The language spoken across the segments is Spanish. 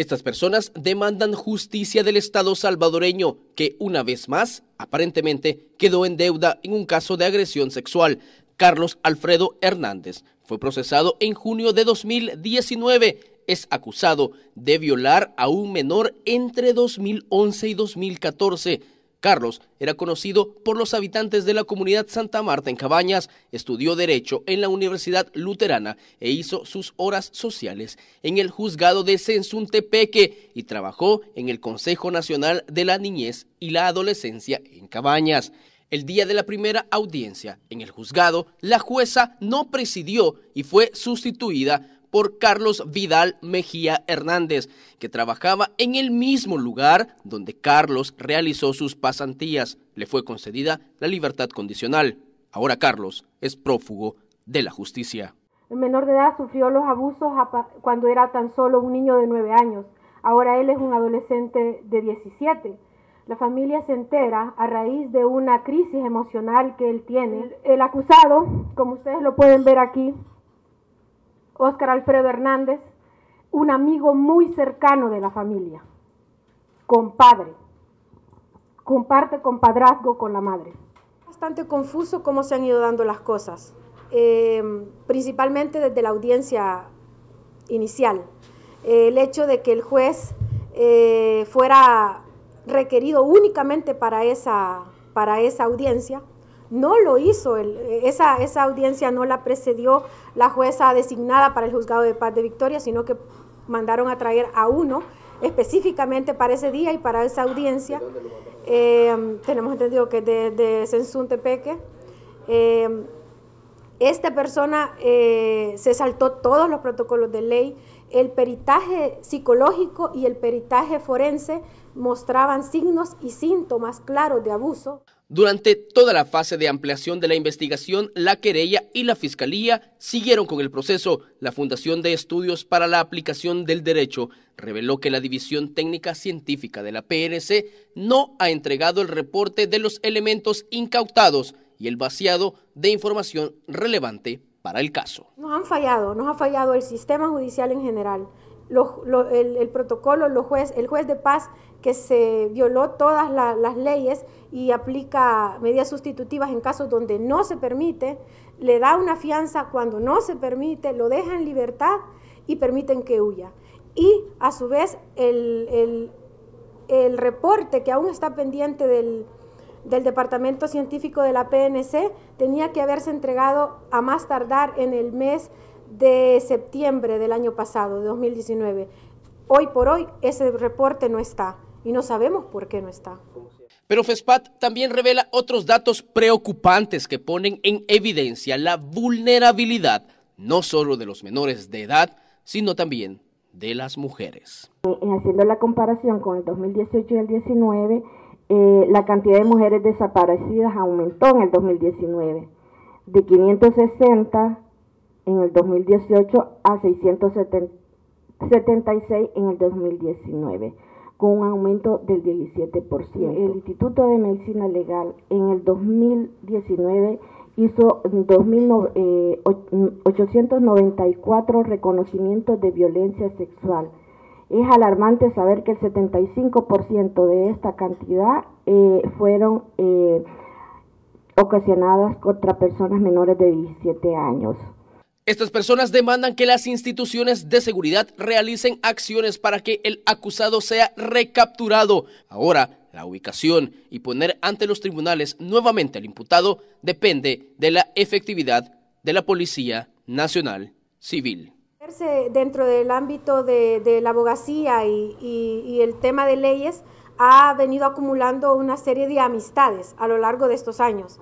Estas personas demandan justicia del Estado salvadoreño, que una vez más, aparentemente, quedó en deuda en un caso de agresión sexual. Carlos Alfredo Hernández fue procesado en junio de 2019 es acusado de violar a un menor entre 2011 y 2014. Carlos era conocido por los habitantes de la comunidad Santa Marta en Cabañas, estudió Derecho en la Universidad Luterana e hizo sus horas sociales en el juzgado de Sensuntepeque y trabajó en el Consejo Nacional de la Niñez y la Adolescencia en Cabañas. El día de la primera audiencia en el juzgado, la jueza no presidió y fue sustituida por Carlos Vidal Mejía Hernández, que trabajaba en el mismo lugar donde Carlos realizó sus pasantías. Le fue concedida la libertad condicional. Ahora Carlos es prófugo de la justicia. El menor de edad sufrió los abusos cuando era tan solo un niño de nueve años. Ahora él es un adolescente de 17. La familia se entera a raíz de una crisis emocional que él tiene. El, el acusado, como ustedes lo pueden ver aquí, Óscar Alfredo Hernández, un amigo muy cercano de la familia, compadre, comparte compadrazgo con la madre. Bastante confuso cómo se han ido dando las cosas, eh, principalmente desde la audiencia inicial. Eh, el hecho de que el juez eh, fuera requerido únicamente para para esa audiencia, no lo hizo, el, esa, audiencia no la precedió la jueza designada para el juzgado de paz de Victoria, sino que mandaron a traer a uno específicamente para ese día y para esa audiencia. Eh, tenemos entendido que de, de Sensuntepeque. Eh, esta persona eh, se saltó todos los protocolos de ley. El peritaje psicológico y el peritaje forense mostraban signos y síntomas claros de abuso. Durante toda la fase de ampliación de la investigación, la querella y la fiscalía siguieron con el proceso. La Fundación de Estudios para la Aplicación del Derecho reveló que la División Técnica Científica de la PNC no ha entregado el reporte de los elementos incautados y el vaciado de información relevante para el caso. Nos han fallado, nos ha fallado el sistema judicial en general el, protocolo, juez, el juez de paz que se violó todas las leyes y aplica medidas sustitutivas en casos donde no se permite, le da una fianza cuando no se permite, lo deja en libertad y permiten que huya. Y a su vez el, reporte que aún está pendiente del, del Departamento Científico de la PNC tenía que haberse entregado a más tardar en el mes de septiembre del año pasado, de 2019. Hoy por hoy ese reporte no está y no sabemos por qué no está. Pero FESPAT también revela otros datos preocupantes que ponen en evidencia la vulnerabilidad no solo de los menores de edad, sino también de las mujeres. Eh, haciendo la comparación con el 2018 y el 19, eh, la cantidad de mujeres desaparecidas aumentó en el 2019, de 560 en el 2018 a 676 en el 2019, con un aumento del 17%. El Instituto de Medicina Legal en el 2019 hizo 2.894 eh, mm, reconocimientos de violencia sexual. Es alarmante saber que el 75% de esta cantidad eh, fueron eh, ocasionadas contra personas menores de 17 años. Estas personas demandan que las instituciones de seguridad realicen acciones para que el acusado sea recapturado. Ahora, la ubicación y poner ante los tribunales nuevamente al imputado depende de la efectividad de la Policía Nacional Civil. Dentro del ámbito de, la abogacía y el tema de leyes, ha venido acumulando una serie de amistades a lo largo de estos años.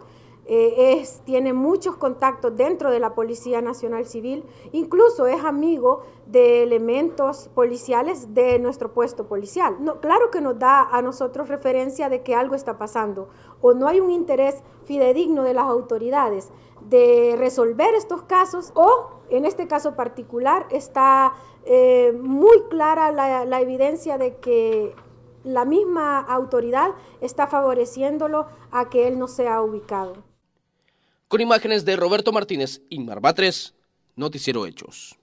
Eh, es, tiene muchos contactos dentro de la Policía Nacional Civil, incluso es amigo de elementos policiales de nuestro puesto policial. No, claro que nos da a nosotros referencia de que algo está pasando o no hay un interés fidedigno de las autoridades de resolver estos casos o en este caso particular está eh, muy clara la, la evidencia de que la misma autoridad está favoreciéndolo a que él no sea ubicado. Con imágenes de Roberto Martínez, y Batres, Noticiero Hechos.